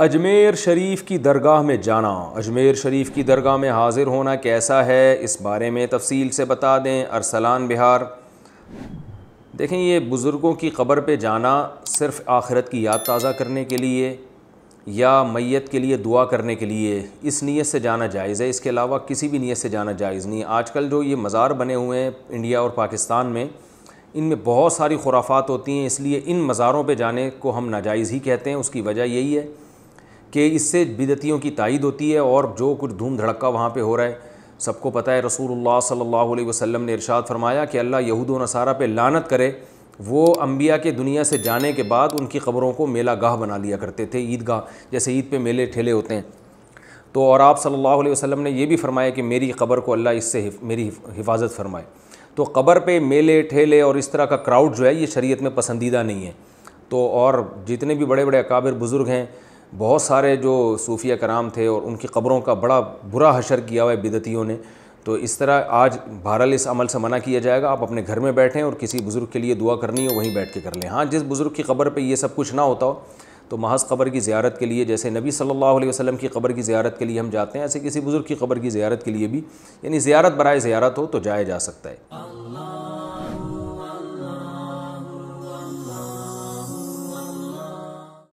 अजमेर शरीफ की दरगाह में जाना अजमेर शरीफ की दरगाह में हाज़िर होना कैसा है इस बारे में तफसील से बता दें अरसलान बिहार देखें ये बुज़ुर्गों की कब्र पे जाना सिर्फ़ आखिरत की याद ताज़ा करने के लिए या मैत के लिए दुआ करने के लिए इस नीयत से जाना जायज़ है इसके अलावा किसी भी नीयत से जाना जायज़ नहीं आजकल जो ये मज़ार बने हुए हैं इंडिया और पाकिस्तान में इनमें बहुत सारी खुराफात होती हैं इसलिए इन मज़ारों पर जाने को हम नाजायज़ ही कहते हैं उसकी वजह यही है कि इससे बिदतियों की तइद होती है और जो कुछ धूम धड़का वहाँ पर हो रहा है सबको पता है रसूल सल्ला वसम ने इरशाद फरमाया कि अल्लाह यहूद नसारा पे लानत करे वो अम्बिया के दुनिया से जाने के बाद उनकी ख़बरों को मेला गाह बना लिया करते थे ईदगाह जैसे ईद पे मेले ठेले होते हैं तो और आप सल्लल्लाहु अलैहि वसल्लम ने यह भी फरमाया कि मेरी ख़बर को अल्लाह इससे हिफ, मेरी हिफाजत फरमाए तो क़बर पे मेले ठेले और इस तरह का क्राउड जो है ये शरीयत में पसंदीदा नहीं है तो और जितने भी बड़े बड़े अकाबिर बुज़ुर्ग हैं बहुत सारे जो सूफिया कराम थे और उनकी ख़बरों का बड़ा बुरा हशर किया हुआ है बिदतियों ने तो इस तरह आज बहरल इस अमल से मना किया जाएगा आप अपने घर में बैठें और किसी बुज़ुर्ग के लिए दुआ करनी हो वहीं बैठ के कर लें हाँ जिस बुज़ुर्ग की ख़बर पर यह सब कुछ ना होता हो तो महज ख़बर की ज़्यारत के लिए जैसे नबी सल्लल्लाहु अलैहि वसल्लम की ख़बर की ज़्यारत के लिए हम जाते हैं ऐसे किसी बुज़ुर्ग की ख़बर की ज़्यारत के लिए भी यानी ज़्यारत बरए ज़्यारत हो तो जाया जा सकता है